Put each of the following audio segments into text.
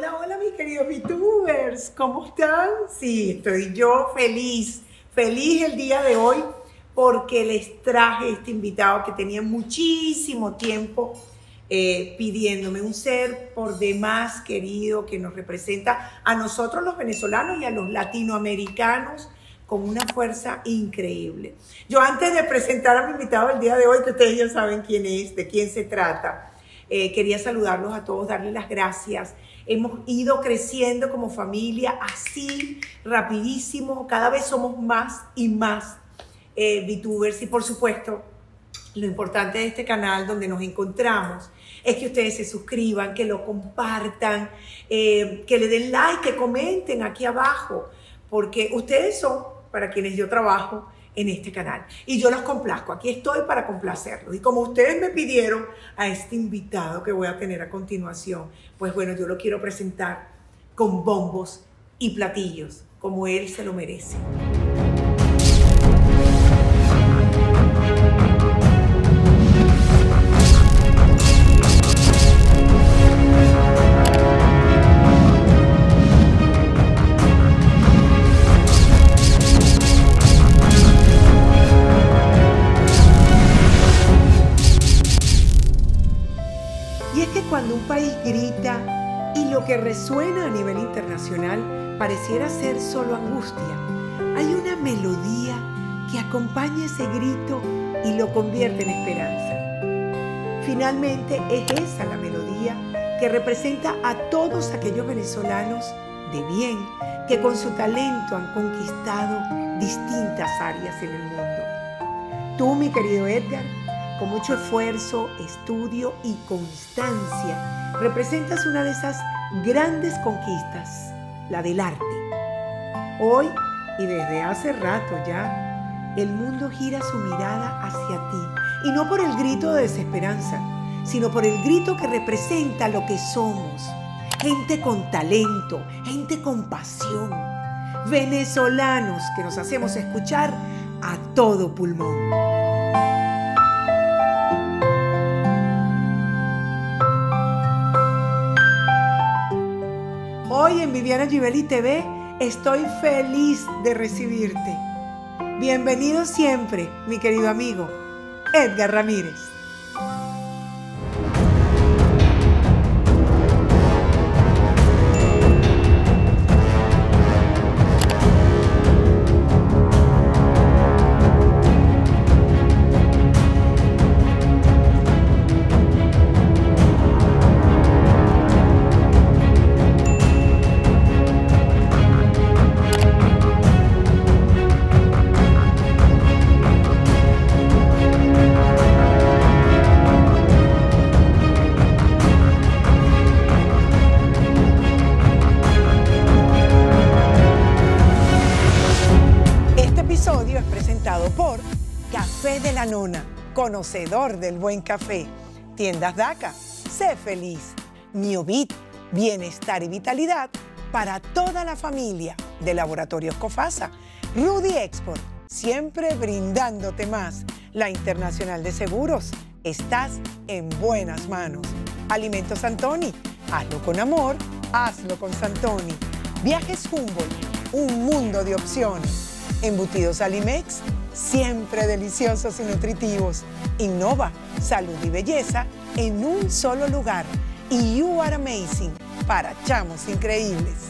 Hola, hola mis queridos VTubers, ¿cómo están? Sí, estoy yo feliz, feliz el día de hoy porque les traje este invitado que tenía muchísimo tiempo eh, pidiéndome un ser por demás querido que nos representa a nosotros los venezolanos y a los latinoamericanos con una fuerza increíble. Yo antes de presentar a mi invitado el día de hoy, que ustedes ya saben quién es, de quién se trata, eh, quería saludarlos a todos, darles las gracias hemos ido creciendo como familia así, rapidísimo, cada vez somos más y más eh, VTubers y por supuesto lo importante de este canal donde nos encontramos es que ustedes se suscriban, que lo compartan, eh, que le den like, que comenten aquí abajo, porque ustedes son, para quienes yo trabajo, en este canal. Y yo los complazco, aquí estoy para complacerlos. Y como ustedes me pidieron a este invitado que voy a tener a continuación, pues bueno, yo lo quiero presentar con bombos y platillos, como él se lo merece. que resuena a nivel internacional pareciera ser solo angustia, hay una melodía que acompaña ese grito y lo convierte en esperanza. Finalmente es esa la melodía que representa a todos aquellos venezolanos de bien que con su talento han conquistado distintas áreas en el mundo. Tú, mi querido Edgar, con mucho esfuerzo, estudio y constancia, representas una de esas grandes conquistas, la del arte. Hoy y desde hace rato ya, el mundo gira su mirada hacia ti, y no por el grito de desesperanza, sino por el grito que representa lo que somos. Gente con talento, gente con pasión, venezolanos que nos hacemos escuchar a todo pulmón. en Viviana Givelli TV estoy feliz de recibirte. Bienvenido siempre, mi querido amigo Edgar Ramírez. conocedor del buen café. Tiendas DACA, sé feliz. Miobit, bienestar y vitalidad para toda la familia de Laboratorios Cofasa. Rudy Export, siempre brindándote más. La Internacional de Seguros, estás en buenas manos. Alimentos Antoni, hazlo con amor, hazlo con Santoni. Viajes Humboldt, un mundo de opciones. Embutidos Alimex, siempre deliciosos y nutritivos. Innova, salud y belleza en un solo lugar. Y You Are Amazing para chamos increíbles.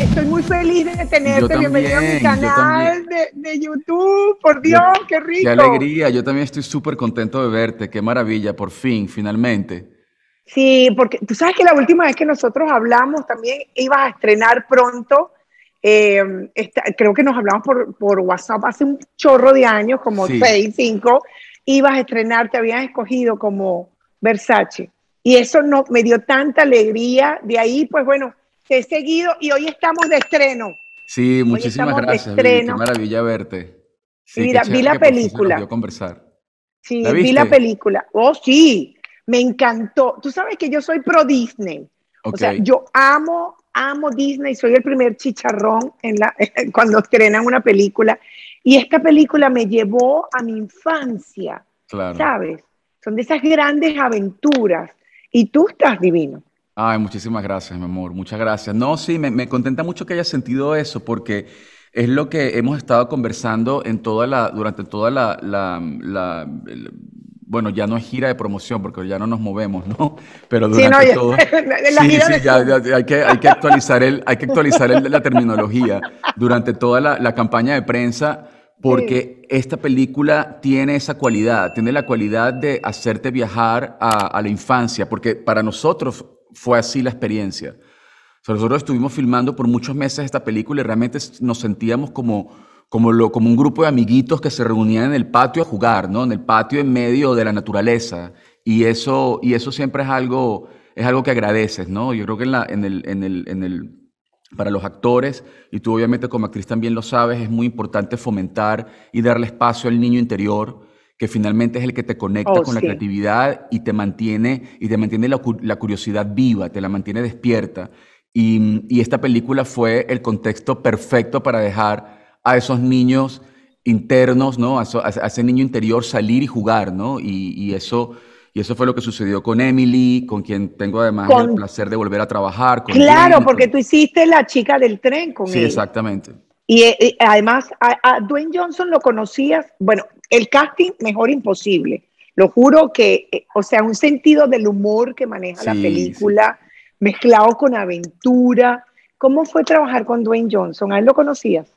Estoy muy feliz de tenerte. Bienvenido a mi canal de, YouTube. Por Dios, qué rico. Qué alegría. Yo también estoy súper contento de verte. Qué maravilla. Por fin, finalmente. Sí, porque tú sabes que la última vez que nosotros hablamos también ibas a estrenar pronto Em, creo que nos hablamos por, WhatsApp hace un chorro de años, como sí. ibas a estrenar, te habían escogido como Versace. Y eso no, me dio tanta alegría. De ahí, pues bueno, te he seguido y hoy estamos de estreno. Sí, muchísimas gracias. maravilla verte. Sí, Mira, vi la película. Conversar. Sí, vi la película. Oh, sí, me encantó. Tú sabes que yo soy pro Disney. O sea, yo amo amo Disney, soy el primer chicharrón en la, cuando estrenan una película. Y esta película me llevó a mi infancia, ¿sabes? Son de esas grandes aventuras. Y tú estás divino. Ay, muchísimas gracias, mi amor, muchas gracias. No, sí, me, contenta mucho que hayas sentido eso, porque es lo que hemos estado conversando en toda la, durante toda la bueno, ya no es gira de promoción porque ya no nos movemos, ¿no? Pero durante todo, sí, sí, ya, hay, que, hay que actualizar, el, hay que actualizar la terminología durante toda la, la campaña de prensa porque esta película tiene esa cualidad, tiene la cualidad de hacerte viajar a, a la infancia, porque para nosotros fue así la experiencia. nosotros estuvimos filmando por muchos meses esta película y realmente nos sentíamos como como, un grupo de amiguitos que se reunían en el patio a jugar, ¿no? En el patio en medio de la naturaleza. Y eso, y eso siempre es algo, es algo que agradeces, ¿no? Yo creo que en, la, en, el, el, para los actores, y tú obviamente como actriz también lo sabes, es muy importante fomentar y darle espacio al niño interior, que finalmente es el que te conecta oh, con la creatividad y te mantiene, y te mantiene la, curiosidad viva, te la mantiene despierta. y esta película fue el contexto perfecto para dejar a esos niños internos, ¿no? A, ese niño interior salir y jugar, ¿no? Y, eso, y eso fue lo que sucedió con Emily, con quien tengo además el placer de volver a trabajar. Con claro, porque tú hiciste la chica del tren con Sí, exactamente. Y, eh, eh, además, a, Dwayne Johnson lo conocías, bueno, el casting mejor imposible. Lo juro que, eh, o sea, un sentido del humor que maneja la película, mezclado con aventura. ¿Cómo fue trabajar con Dwayne Johnson? ¿A él lo conocías?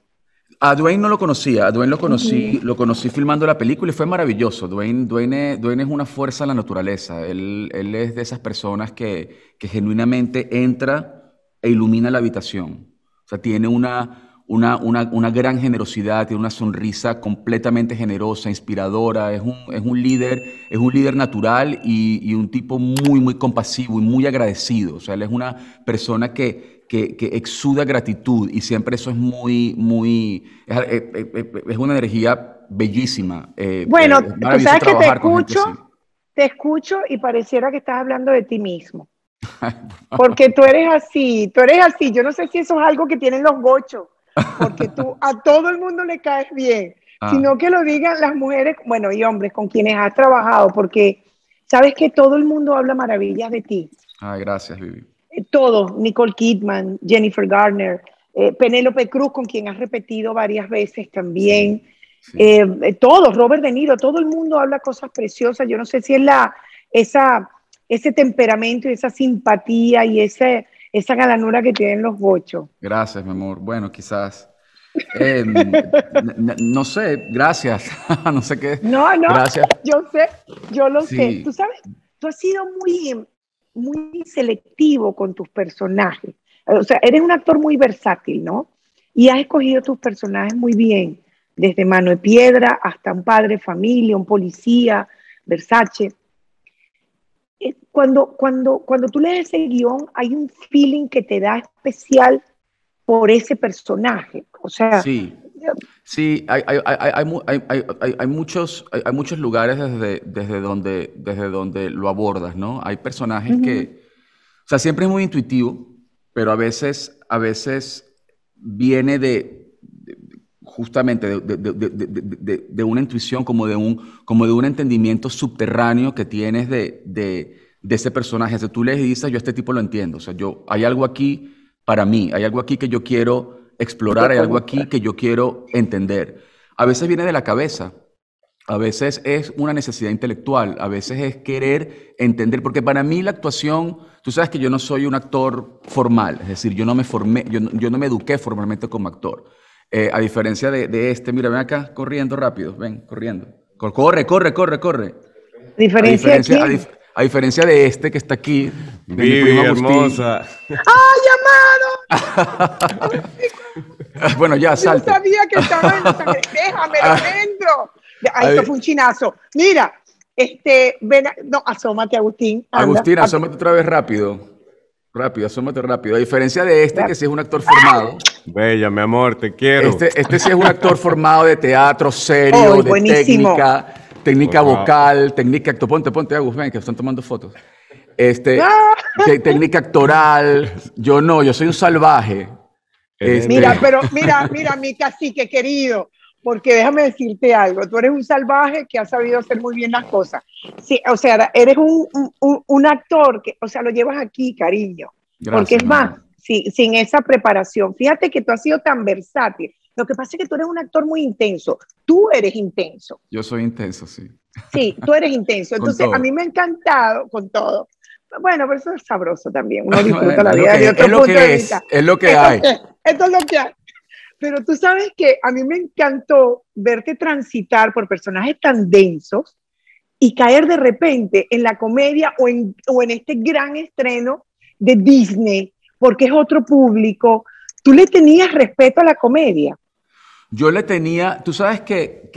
A Dwayne no lo conocía, a Dwayne lo conocí, lo conocí filmando la película y fue maravilloso. Dwayne, es, es una fuerza de la naturaleza. Él, es de esas personas que, genuinamente entra e ilumina la habitación. O sea, tiene una, una, gran generosidad, tiene una sonrisa completamente generosa, inspiradora. Es un, líder, es un líder natural y, y un tipo muy, muy compasivo y muy agradecido. O sea, él es una persona que que, exuda gratitud y siempre eso es muy, muy, es, eh, eh, eh, una energía bellísima. bueno, tú sabes que te escucho, te escucho y pareciera que estás hablando de ti mismo. Porque tú eres así, tú eres así. Yo no sé si eso es algo que tienen los gochos, porque tú a todo el mundo le caes bien, ah. sino que lo digan las mujeres, bueno, y hombres con quienes has trabajado, porque sabes que todo el mundo habla maravillas de ti. Ah, gracias, Vivi todos, Nicole Kidman, Jennifer Garner, eh, Penélope Cruz, con quien has repetido varias veces también, eh, eh, todos, Robert De Niro, todo el mundo habla cosas preciosas, yo no sé si es la, esa, ese temperamento y esa simpatía y ese, esa galanura que tienen los bochos. Gracias, mi amor. Bueno, quizás... no sé, gracias. no sé qué. No, no, gracias. yo sé, yo lo sé. Tú sabes, tú has sido muy, muy selectivo con tus personajes. O sea, eres un actor muy versátil, ¿no? Y has escogido tus personajes muy bien, desde mano de piedra hasta un padre, familia, un policía, Versace. Eh, cuando, cuando, cuando tú lees ese guión, hay un feeling que te da especial por ese personaje. O sea, Sí, hay, hay, hay, hay muchos, hay, muchos lugares desde, desde, donde, desde donde lo abordas, ¿no? Hay personajes que, o sea, siempre es muy intuitivo, pero a veces, a veces viene de, de justamente de, de, de, una intuición, como de un, como de un entendimiento subterráneo que tienes de, ese personaje. O sea, tú le dices, yo a este tipo lo entiendo, o sea, yo, hay algo aquí para mí, hay algo aquí que yo quiero explorar, hay algo aquí que yo quiero entender. A veces viene de la cabeza, a veces es una necesidad intelectual, a veces es querer entender, porque para mí la actuación, tú sabes que yo no soy un actor formal, es decir, yo no me formé, yo no, me eduqué formalmente como actor. Eh, a diferencia de, este, mira, ven acá corriendo rápido, ven, corriendo. Corre, corre, corre, corre. Diferencia, a diferencia de este que está aquí. De Vivi, hermosa. ¡Ay, amado! bueno, ya, salta. Yo sabía que estaba en sangre. Déjame ah. dentro. esto fue un chinazo. Mira, este, ven, no, asómate, Agustín. Agustín, asómate otra vez rápido. Rápido, asómate rápido. A diferencia de este, que sí es un actor formado. Bella, mi amor, te quiero. Este, este sí es un actor formado de teatro, serio, de buenísimo. técnica técnica vocal, técnica actoral, ponte, ponte, Agus, que están tomando fotos. Este, técnica actoral, yo no, yo soy un salvaje. Este, mira, pero mira, mira, mi cacique querido, porque déjame decirte algo, tú eres un salvaje que ha sabido hacer muy bien las cosas. Sí, o sea, eres un, un, un actor que, o sea, lo llevas aquí, cariño. porque es más, sin esa preparación. Fíjate que tú has sido tan versátil. Lo que pasa es que tú eres un actor muy intenso. Tú eres intenso. Yo soy intenso, sí. Sí, tú eres intenso. Entonces, a mí me ha encantado con todo. Bueno, pero eso es sabroso también. Uno ah, disfruta la vida de otro lo punto que de vista. Es, lo que hay. esto es lo que hay. Pero tú sabes que a mí me encantó verte transitar por personajes tan densos y caer de repente en la comedia o en, o en este gran estreno de Disney, porque es otro público. ¿Tú le tenías respeto a la comedia? Yo le tenía, tú sabes que,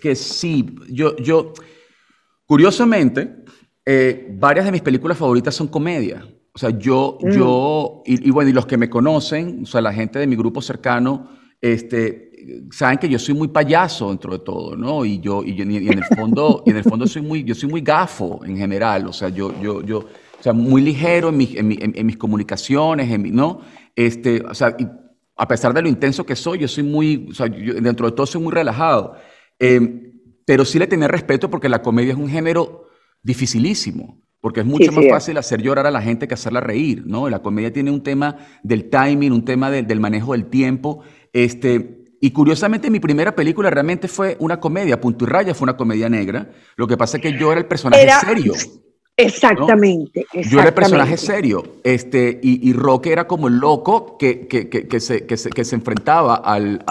que, sí, yo, yo, curiosamente, eh, varias de mis películas favoritas son comedia. O sea, yo, mm. yo, y, bueno, y los que me conocen, o sea, la gente de mi grupo cercano, este, saben que yo soy muy payaso dentro de todo, ¿no? Y yo, y, en el fondo, y en el fondo soy muy, yo soy muy gafo en general, o sea, yo, yo, yo, o sea, muy ligero en, mis comunicaciones, en mi, ¿no? Este, o sea, y, a pesar de lo intenso que soy, yo soy muy, dentro de todo soy muy relajado, em, pero sí le tenía respeto porque la comedia es un género dificilísimo, porque es mucho más fácil hacer llorar a la gente que hacerla reír, ¿no? La comedia tiene un tema del timing, un tema del manejo del tiempo, este, y curiosamente mi primera película realmente fue una comedia, Punto y Raya fue una comedia negra. Lo que pasa es que yo era el personaje serio. Exactamente, Yo era el personaje serio, este, y, y Roque era como el loco que, que, se, enfrentaba al,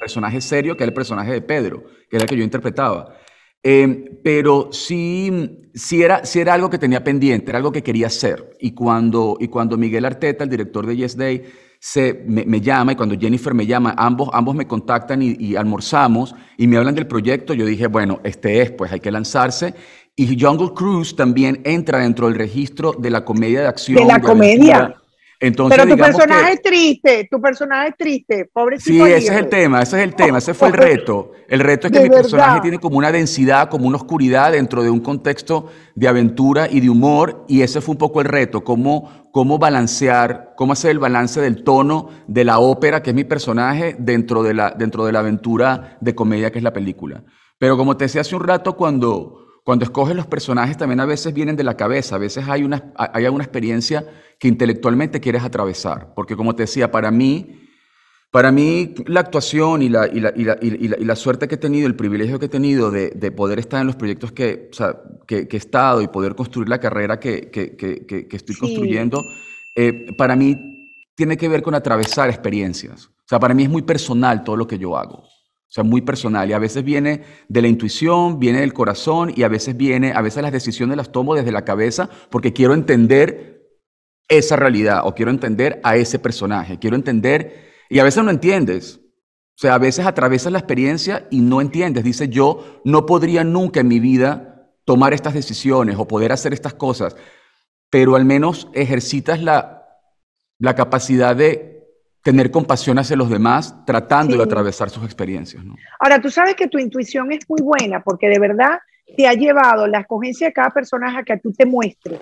personaje serio, que era el personaje de Pedro, que era el que yo interpretaba. Em, pero sí, era, algo que tenía pendiente, era algo que quería hacer. Y cuando, y cuando Miguel Arteta, el director de Yes Day, se, me, llama y cuando Jennifer me llama, ambos, ambos me contactan y, y, almorzamos y me hablan del proyecto, yo dije, bueno, este es, pues hay que lanzarse. Y Jungle Cruise también entra dentro del registro de la comedia de acción. De la comedia. Entonces, Pero tu personaje es triste, tu personaje es triste, pobre Sí, ese es el eh. tema, ese es el tema, ese fue el reto. El reto es que mi personaje tiene como una densidad, como una oscuridad dentro de un contexto de aventura y de humor, y ese fue un poco el reto, cómo, cómo balancear, cómo hacer el balance del tono de la ópera, que es mi personaje, dentro de la, dentro de la aventura de comedia, que es la película. Pero como te decía hace un rato, cuando cuando escoges los personajes también a veces vienen de la cabeza, a veces hay una, hay experiencia que intelectualmente quieres atravesar, porque como te decía, para mí, para mí la actuación y la, suerte que he tenido, el privilegio que he tenido de, poder estar en los proyectos que, he estado y poder construir la carrera que, estoy construyendo, eh, para mí tiene que ver con atravesar experiencias. O sea, para mí es muy personal todo lo que yo hago. O sea, muy personal. Y a veces viene de la intuición, viene del corazón y a veces viene, a veces las decisiones las tomo desde la cabeza porque quiero entender esa realidad o quiero entender a ese personaje. Quiero entender, y a veces no entiendes. O sea, a veces atravesas la experiencia y no entiendes. Dice, yo no podría nunca en mi vida tomar estas decisiones o poder hacer estas cosas, pero al menos ejercitas la, la capacidad de tener compasión hacia los demás, tratando de atravesar sus experiencias. Ahora, tú sabes que tu intuición es muy buena, porque de verdad te ha llevado la escogencia de cada personaje a que tú te muestres.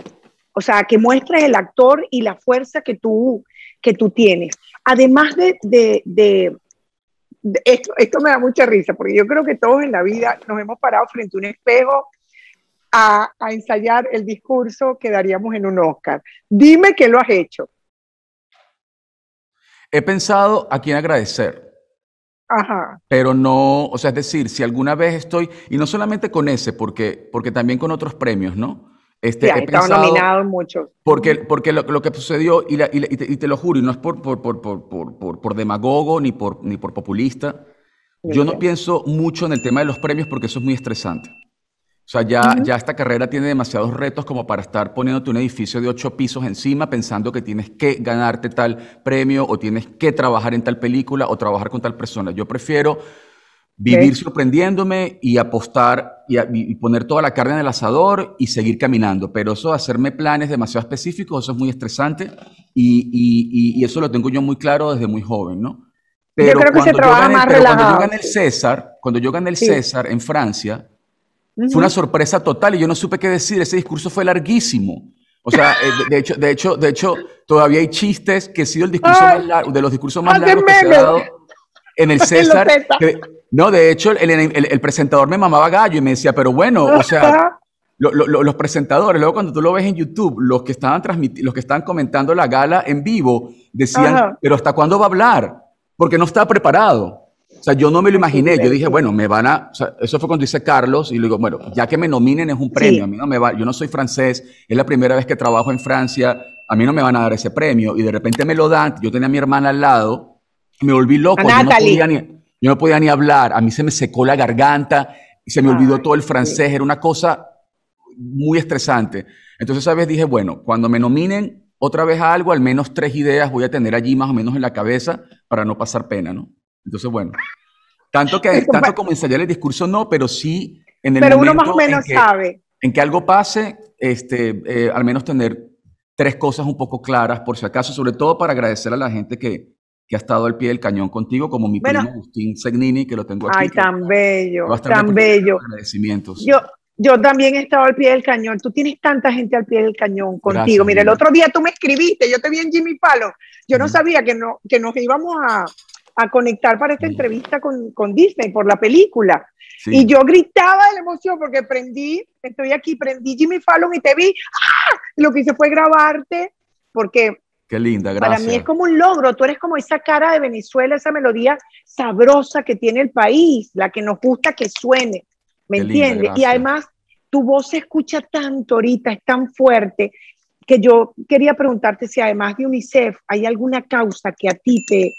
O sea, que muestres el actor y la fuerza que tú, que tú tienes. Además de, esto, esto me da mucha risa, porque yo creo que todos en la vida nos hemos parado frente a un espejo a, a, ensayar el discurso que daríamos en un Oscar. Dime que lo has hecho. He pensado a quién agradecer. Pero no, o sea, es decir, si alguna vez estoy, y no solamente con ese, porque, porque también con otros premios, ¿no? Este, he pensado, nominado muchos. Porque, porque lo, que sucedió, y, te, lo juro, y no es por, por, demagogo ni por, ni por populista, yo no pienso mucho en el tema de los premios porque eso es muy estresante. O sea, ya, ya esta carrera tiene demasiados retos como para estar poniéndote un edificio de ocho pisos encima pensando que tienes que ganarte tal premio o tienes que trabajar en tal película o trabajar con tal persona. Yo prefiero vivir sorprendiéndome y apostar y, poner toda la carne en el asador y seguir caminando. Pero eso de hacerme planes demasiado específicos, eso es muy estresante y, y, eso lo tengo yo muy claro desde muy joven, ¿no? yo creo que se trabaja más relajado. Cuando yo gané el César, cuando yo gané el César en Francia, fue una sorpresa total y yo no supe qué decir. Ese discurso fue larguísimo. O sea, eh, de hecho, de hecho, de hecho, todavía hay chistes que ha sido el discurso más largo, de los discursos más largos que se ha dado en el César. no, de hecho, el, presentador me mamaba gallo y me decía, pero bueno, o sea, los presentadores, luego cuando tú lo ves en YouTube, los que estaban los que estaban comentando la gala en vivo, decían, pero ¿hasta cuándo va a hablar? Porque no está preparado. O sea, yo no me lo imaginé. Yo dije, bueno, me van a. O sea, eso fue cuando dice Carlos y le digo, bueno, ya que me nominen es un premio. A mí no me va. Yo no soy francés. Es la primera vez que trabajo en Francia. A mí no me van a dar ese premio. Y de repente me lo dan. Yo tenía a mi hermana al lado. Me volví loco. Yo no, podía ni, yo no podía ni hablar. A mí se me secó la garganta. Y se me olvidó todo el francés. Era una cosa muy estresante. Entonces, esa vez dije, bueno, cuando me nominen otra vez a algo, al menos tres ideas voy a tener allí más o menos en la cabeza para no pasar pena, ¿no? Entonces, bueno, tanto, que, tanto como ensayar el discurso, no, pero sí en el momento menos en que, sabe. En que algo pase, este, eh, al menos tener tres cosas un poco claras, por si acaso, sobre todo para agradecer a la gente que, ha estado al pie del cañón contigo, como mi primo Agustín Segnini, que lo tengo aquí. Ay, tan bello, tan bello. Agradecimientos. Yo, yo también he estado al pie del cañón. Tú tienes tanta gente al pie del cañón contigo. Mira, el otro día tú me escribiste, yo te vi en Jimmy Palo. Yo no sabía que, no, que nos íbamos a, a conectar para esta entrevista con, Disney por la película. Y yo gritaba de la emoción porque prendí, estoy aquí, prendí Jimmy Fallon y te vi. ¡Ah! lo que hice fue grabarte porque... Qué linda, gracias. Para mí es como un logro, tú eres como esa cara de Venezuela, esa melodía sabrosa que tiene el país, la que nos gusta que suene, ¿me entiendes? y además, tu voz se escucha tanto ahorita, es tan fuerte, que yo quería preguntarte si además de UNICEF hay alguna causa que a ti te,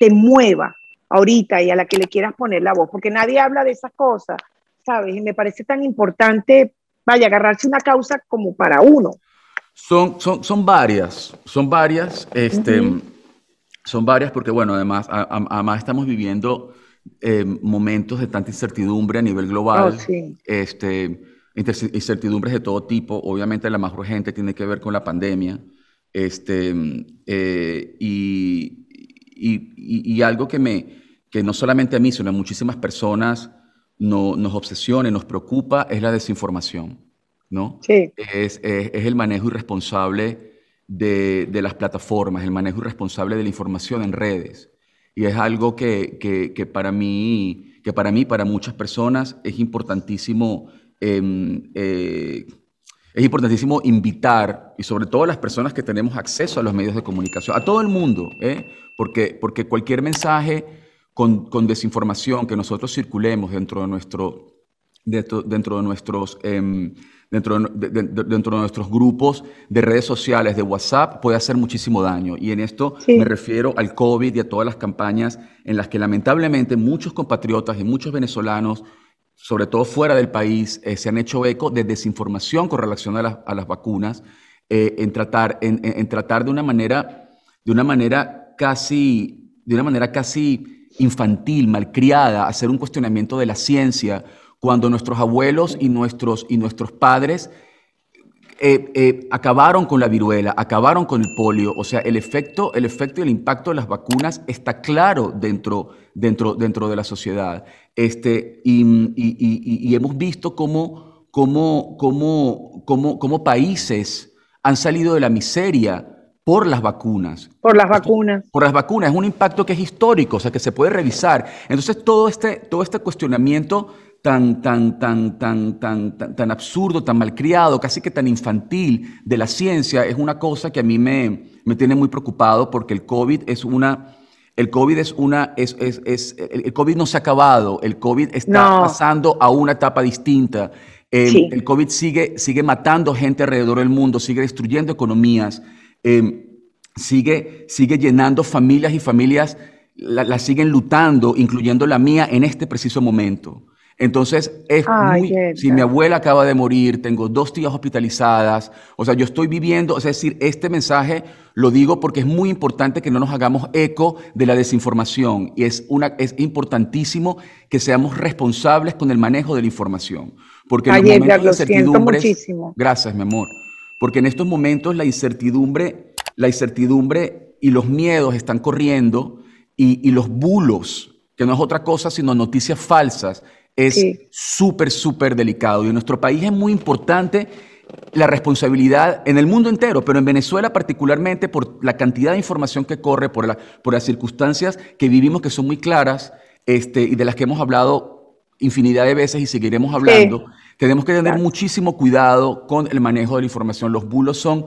te mueva ahorita y a la que le quieras poner la voz, porque nadie habla de esas cosas, ¿sabes? Y me parece tan importante, vaya, agarrarse una causa como para uno. Son, son, son varias, son varias, este, son varias porque, bueno, además, además estamos viviendo eh, momentos de tanta incertidumbre a nivel global, oh, este, incertidumbres de todo tipo, obviamente la más urgente tiene que ver con la pandemia, este, eh, y, y, algo que, me, que no solamente a mí, sino a muchísimas personas no, nos obsesiona y nos preocupa es la desinformación, ¿no? Es, es, el manejo irresponsable de, de, las plataformas, el manejo irresponsable de la información en redes. Y es algo que, que, para, mí, que para mí, para muchas personas, es importantísimo, em, eh, es importantísimo invitar, y sobre todo a las personas que tenemos acceso a los medios de comunicación, a todo el mundo, ¿eh? porque, porque cualquier mensaje con, con desinformación que nosotros circulemos dentro de, nuestro, dentro, dentro de nuestros... Em, dentro de, dentro de, nuestros grupos de redes sociales, de WhatsApp, puede hacer muchísimo daño. Y en esto me refiero al COVID y a todas las campañas en las que lamentablemente muchos compatriotas y muchos venezolanos, sobre todo fuera del país, eh, se han hecho eco de desinformación con relación a las, a las vacunas, eh, en, tratar, en, en, tratar de una manera, de una manera casi, de una manera casi infantil, malcriada, hacer un cuestionamiento de la ciencia, cuando nuestros abuelos y nuestros, y nuestros padres eh, eh, acabaron con la viruela, acabaron con el polio. O sea, el efecto, el efecto y el impacto de las vacunas está claro dentro, dentro, dentro de la sociedad. Este, y, hemos visto cómo, cómo, cómo, cómo, cómo países han salido de la miseria por las vacunas. Por las vacunas. Por las vacunas. Es un impacto que es histórico, o sea, que se puede revisar. Entonces, todo este, todo este cuestionamiento tan, tan, tan, tan, tan, tan, absurdo, tan malcriado, casi que tan infantil de la ciencia, es una cosa que a mí me, me tiene muy preocupado porque el COVID es una... El COVID es una, es, el COVID no se ha acabado, el COVID está pasando a una etapa distinta. El, el, COVID sigue, sigue matando gente alrededor del mundo, sigue destruyendo economías. Em, sigue, sigue llenando familias y familias la, siguen lutando, incluyendo la mía, en este preciso momento. Entonces, es muy, si mi abuela acaba de morir, tengo dos tías hospitalizadas, o sea, yo estoy viviendo, es decir, este mensaje lo digo porque es muy importante que no nos hagamos eco de la desinformación y es, una, es importantísimo que seamos responsables con el manejo de la información. Porque en los momentos de incertidumbres, Gracias, mi amor porque en estos momentos la incertidumbre, la incertidumbre y los miedos están corriendo y, los bulos, que no es otra cosa sino noticias falsas, es súper, súper delicado. Y en nuestro país es muy importante la responsabilidad en el mundo entero, pero en Venezuela particularmente por la cantidad de información que corre, por, las circunstancias que vivimos que son muy claras este, y de las que hemos hablado infinidad de veces y seguiremos hablando. Tenemos que tener muchísimo cuidado con el manejo de la información. Los bulos son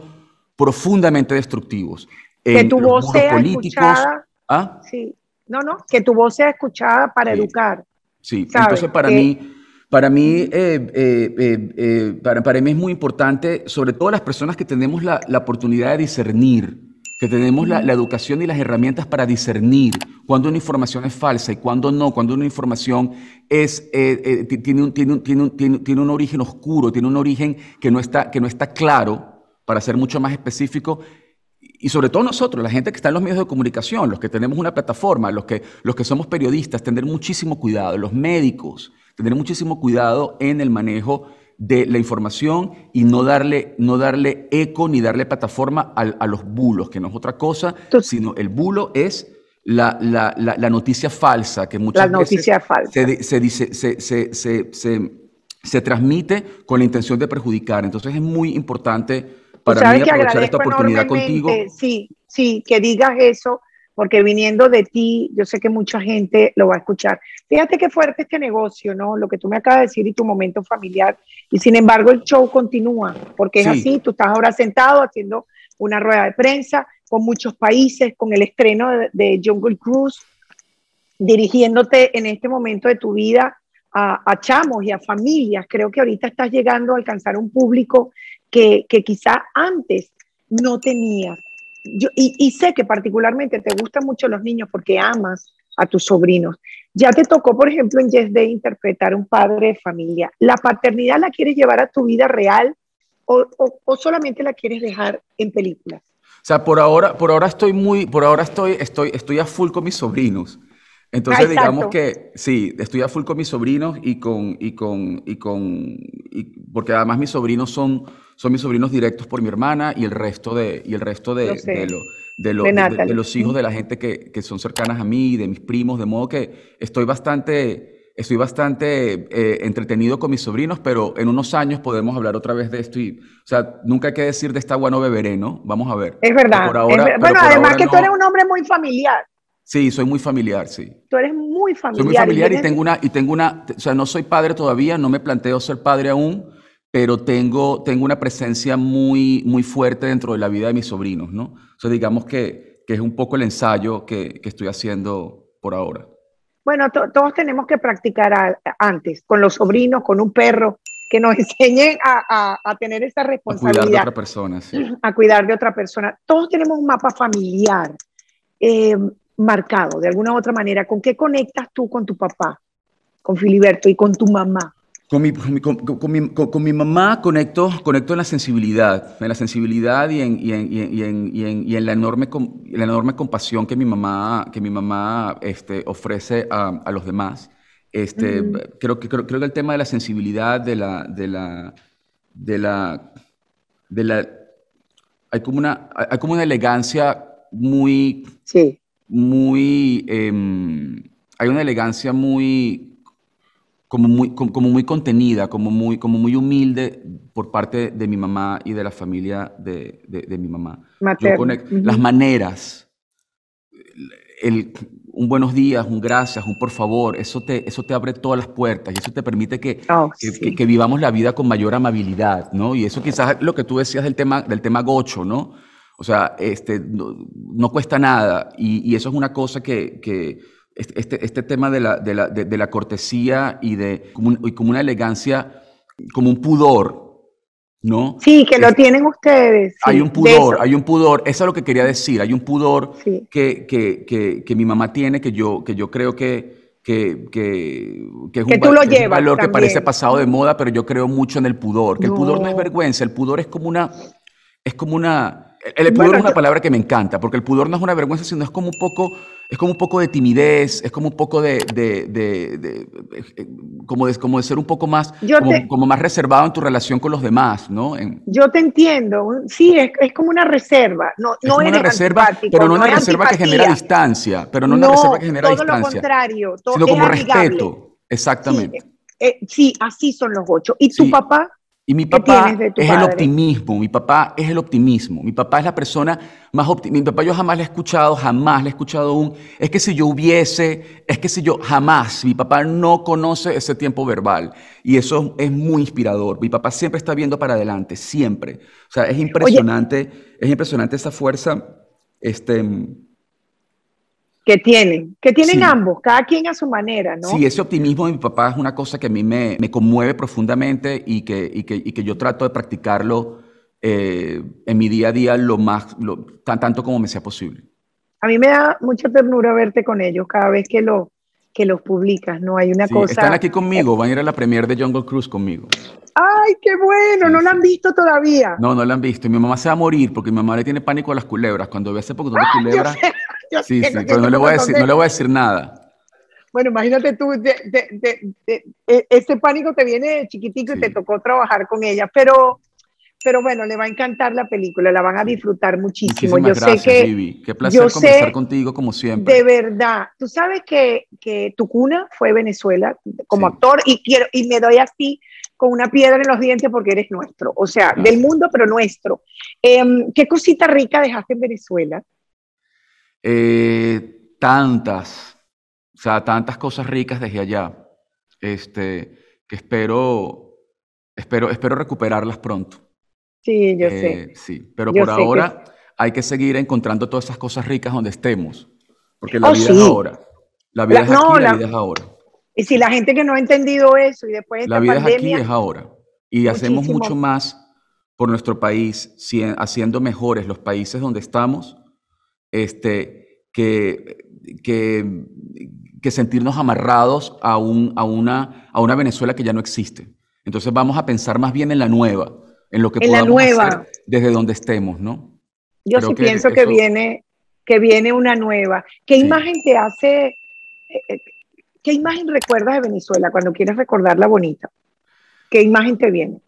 profundamente destructivos. que tu voz sea escuchada. ¿Ah? Sí. No, no, que tu voz sea escuchada para educar. Sí, entonces para mí... Para mí, eh, eh, eh, para, para mí es muy importante, sobre todo las personas que tenemos la, la oportunidad de discernir, que tenemos la, educación y las herramientas para discernir cuando una información es falsa y cuando no, cuando una información es, eh, eh, tiene, un, tiene, origen oscuro, tiene un origen que no está, que no está claro, para ser mucho más específico, y sobre todo nosotros, la gente que está en los medios de comunicación, los que tenemos una plataforma, los que, los que somos periodistas, tener muchísimo cuidado, los médicos, tener muchísimo cuidado en el manejo de la información y no darle, no darle eco ni darle plataforma a, a los bulos, que no es otra cosa, sino el bulo es la, la, la, noticia falsa, que muchas noticia veces Se, dice, se, se, transmite con la intención de perjudicar. Entonces es muy importante para mí aprovechar esta oportunidad contigo. Sí, sí, que digas eso porque viniendo de ti, yo sé que mucha gente lo va a escuchar. Fíjate qué fuerte este negocio, ¿no? Lo que tú me acabas de decir y tu momento familiar. Y sin embargo, el show continúa, porque es así, tú estás ahora sentado haciendo una rueda de prensa con muchos países, con el estreno de, Jungle Cruise, dirigiéndote en este momento de tu vida a, chamos y a familias. Creo que ahorita estás llegando a alcanzar un público que, que quizá antes no tenías y, sé que particularmente te gustan mucho los niños porque amas a tus sobrinos. Ya te tocó, por ejemplo, en Yes Day interpretar un padre de familia. ¿La paternidad la quieres llevar a tu vida real o, solamente la quieres dejar en películas? O sea, por ahora, por ahora estoy muy, por ahora estoy, estoy, estoy a full con mis sobrinos. Entonces, ah, digamos que sí, estoy a full con mis sobrinos y con, y con, y con, porque además mis sobrinos son, son mis sobrinos directos por mi hermana y el resto de, y el resto de, los hijos de la gente que, son cercanas a mí y de mis primos, de modo que estoy bastante, estoy bastante eh, entretenido con mis sobrinos, pero en unos años podemos hablar otra vez de esto y, o sea, nunca hay que decir de esta agua no beberé, ¿no? Vamos a ver. Es verdad. Bueno, además que tú eres un hombre muy familiar. Sí, soy muy familiar, sí. Tú eres muy familiar. Soy muy familiar y, tengo una, y tengo una, o sea, no soy padre todavía, no me planteo ser padre aún, pero tengo, tengo una presencia muy, muy fuerte dentro de la vida de mis sobrinos, ¿no? O sea, digamos que, es un poco el ensayo que, estoy haciendo por ahora. Bueno, todos tenemos que practicar antes, con los sobrinos, con un perro, que nos enseñen a, tener esa responsabilidad. A cuidar de otra persona, sí. A cuidar de otra persona. Todos tenemos un mapa familiar. Eh, marcado de alguna u otra manera. ¿Con qué conectas tú con tu papá, con Filiberto y con tu mamá? Con mi, con, con, mi, con mi, mamá conecto, conecto en la sensibilidad, en la sensibilidad y en, la, enorme, la enorme compasión que mi mamá, que mi mamá este, ofrece a, a, los demás. Este, creo, que, creo, creo, que el tema de la sensibilidad, de la, de la, de la, de la hay, como una, hay como una elegancia muy... Sí muy, em, hay una elegancia muy, como muy, como muy contenida, como muy, como muy humilde por parte de mi mamá y de la familia de, de, mi mamá. Las maneras, el, un buenos días, un gracias, un por favor, eso te, eso te abre todas las puertas y eso te permite que, oh, que, vivamos la vida con mayor amabilidad, ¿no? Y eso quizás lo que tú decías del tema, del tema gocho, ¿no? O sea, este, no, cuesta nada. Y, eso es una cosa que, este, este, tema de la, cortesía y de como, una elegancia, como un pudor, ¿no? Sí, que lo tienen ustedes. hay un pudor, hay un pudor. Eso es lo que quería decir. Hay un pudor que, mi mamá tiene, que yo, que yo creo que... Que, es un, lo valor que parece pasado de moda, pero yo creo mucho en el pudor. Que el pudor no es vergüenza, el pudor es como una, es como una, el, pudor es una palabra que me encanta, porque el pudor no es una vergüenza, sino es como un poco, es como un poco de timidez, es como un poco de, eh, como, de como de ser un poco más, como, más reservado en tu relación con los demás, ¿no? yo te entiendo, sí, es, como una reserva, no, es una reserva, pero no, una reserva que genera distancia, pero no, una reserva que genera todo lo contrario, todo sino como respeto, exactamente. Eh, eh, sí, así son los ocho. ¿Y tu papá? Y mi papá es el optimismo, mi papá es el optimismo, mi papá es la persona más optimista, mi papá yo jamás le he escuchado, jamás le he escuchado un, es que si yo hubiese, es que si yo, jamás, mi papá no conoce ese tiempo verbal y eso es muy inspirador, mi papá siempre está viendo para adelante, siempre, o sea, es impresionante, es impresionante esa fuerza, este, que tienen, que tienen ambos, cada quien a su manera, ¿no? Sí, ese optimismo de mi papá es una cosa que a mí me, conmueve profundamente y que, que, yo trato de practicarlo eh, en mi día a día lo más, lo, tan, tanto como me sea posible. A mí me da mucha ternura verte con ellos cada vez que, lo, que los publicas, ¿no? Hay una cosa... Están aquí conmigo, eh, van a ir a la premier de Jungle Cruise conmigo. ¡Ay, qué bueno! no lo la han visto todavía. No, no la han visto. Y mi mamá se va a morir porque mi mamá le tiene pánico a las culebras. Cuando ve hace poco de culebras sí, pero no le, voy a decir, nada. Bueno, imagínate tú, de, e, este pánico te viene chiquitico chiquitito y te tocó trabajar con ella, pero, pero bueno, le va a encantar la película, la van a disfrutar muchísimo. Muchísimas gracias, sé Vivi. Qué placer conversar contigo como siempre. De verdad, tú sabes que, tu cuna fue Venezuela como actor y, quiero, y me doy así con una piedra en los dientes porque eres nuestro, o sea, del mundo, pero nuestro. Em, ¿Qué cosita rica dejaste en Venezuela? Eh, tantas, o sea, tantas cosas ricas desde allá, este, que espero, espero, espero recuperarlas pronto. Sí, yo sé. Eh, sí, pero por ahora hay que seguir encontrando todas esas cosas ricas donde estemos, porque la oh, vida es ahora. La vida es aquí, la, vida es ahora. Y si la gente que no ha entendido eso y después de esta La vida es aquí, es ahora. Y hacemos mucho más por nuestro país, haciendo mejores los países donde estamos este, que, sentirnos amarrados a, a, una, a una Venezuela que ya no existe. Entonces vamos a pensar más bien en la nueva, en lo que podamos hacer desde donde estemos, ¿no? Yo sí pienso que viene que viene una nueva. ¿Qué imagen te hace eh, eh, qué imagen recuerdas de Venezuela cuando quieres recordarla bonita? ¿Qué imagen te viene?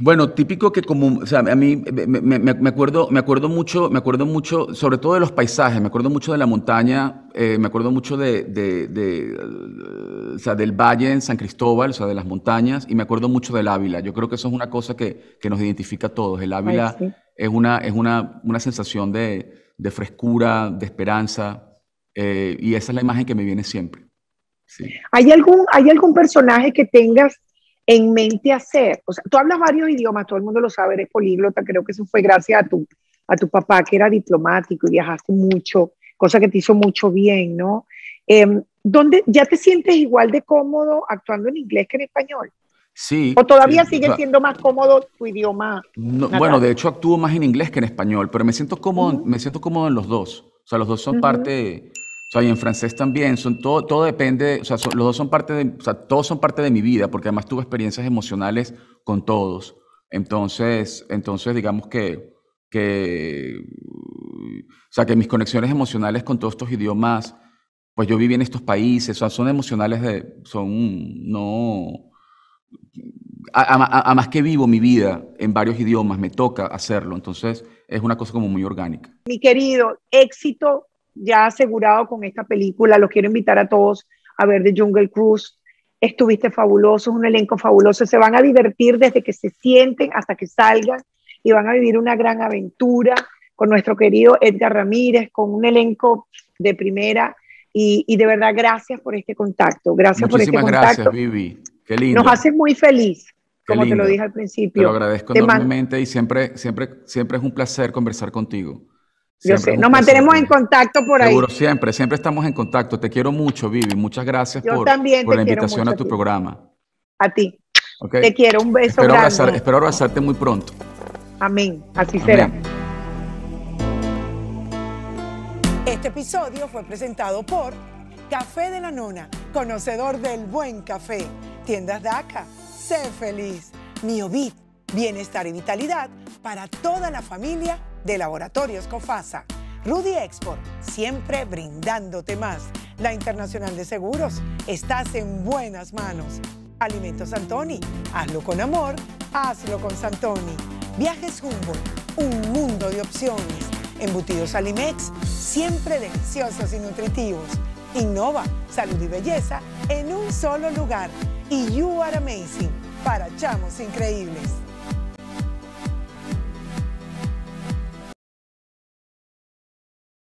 Bueno, típico que como, o sea, a mí me, acuerdo, me acuerdo mucho, me acuerdo mucho, sobre todo de los paisajes, me acuerdo mucho de la montaña, eh, me acuerdo mucho de, eh, del valle en San Cristóbal, o sea, de las montañas, y me acuerdo mucho del Ávila. Yo creo que eso es una cosa que, nos identifica a todos. El Ávila es una, es una, sensación de, frescura, de esperanza, eh, y esa es la imagen que me viene siempre. Sí. ¿Hay, algún, ¿Hay algún personaje que tengas en mente hacer? O sea, tú hablas varios idiomas, todo el mundo lo sabe, eres políglota, creo que eso fue gracias a tu, a tu papá que era diplomático y viajaste mucho, cosa que te hizo mucho bien, ¿no? Em, ¿Dónde ya te sientes igual de cómodo actuando en inglés que en español? Sí. ¿O todavía sigue siendo más cómodo tu idioma? bueno, de hecho actúo más en inglés que en español, pero me siento cómodo, me siento cómodo en los dos. O sea, los dos son parte o sea, y en francés también, son todo, todo depende, o sea, los dos son parte de, o sea, todos son parte de mi vida, porque además tuve experiencias emocionales con todos. Entonces, entonces digamos que, que, o sea, que mis conexiones emocionales con todos estos idiomas, pues yo viví en estos países, o sea, son emocionales de, son, no, además a más que vivo mi vida en varios idiomas, me toca hacerlo, entonces es una cosa como muy orgánica. Mi querido, éxito ya asegurado con esta película. Los quiero invitar a todos a ver The Jungle Cruise. Estuviste fabuloso, es un elenco fabuloso. Se van a divertir desde que se sienten hasta que salgan y van a vivir una gran aventura con nuestro querido Edgar Ramírez, con un elenco de primera. Y, de verdad, gracias por este contacto. Gracias por este contacto. Gracias, Vivi. Qué lindo. Nos hace muy feliz, como te lo dije al principio. Te lo agradezco enormemente y siempre, siempre, siempre es un placer conversar contigo nos mantenemos en contacto por ahí. Seguro, siempre, siempre estamos en contacto. Te quiero mucho, Vivi. Muchas gracias por, por la invitación a tu programa. A ti. Te quiero, un beso. Espero, grande. espero abrazarte muy pronto. Amén, así será. Este episodio fue presentado por Café de la Nona, conocedor del buen café. Tiendas DACA, sé feliz. MioBit, bienestar y vitalidad para toda la familia de Laboratorios Cofasa. Rudy Export, siempre brindándote más. La Internacional de Seguros, estás en buenas manos. Alimentos Santoni, hazlo con amor, hazlo con Santoni. Viajes Humboldt, un mundo de opciones. Embutidos Alimex, siempre deliciosos y nutritivos. Innova, salud y belleza en un solo lugar. Y You Are Amazing, para chamos increíbles.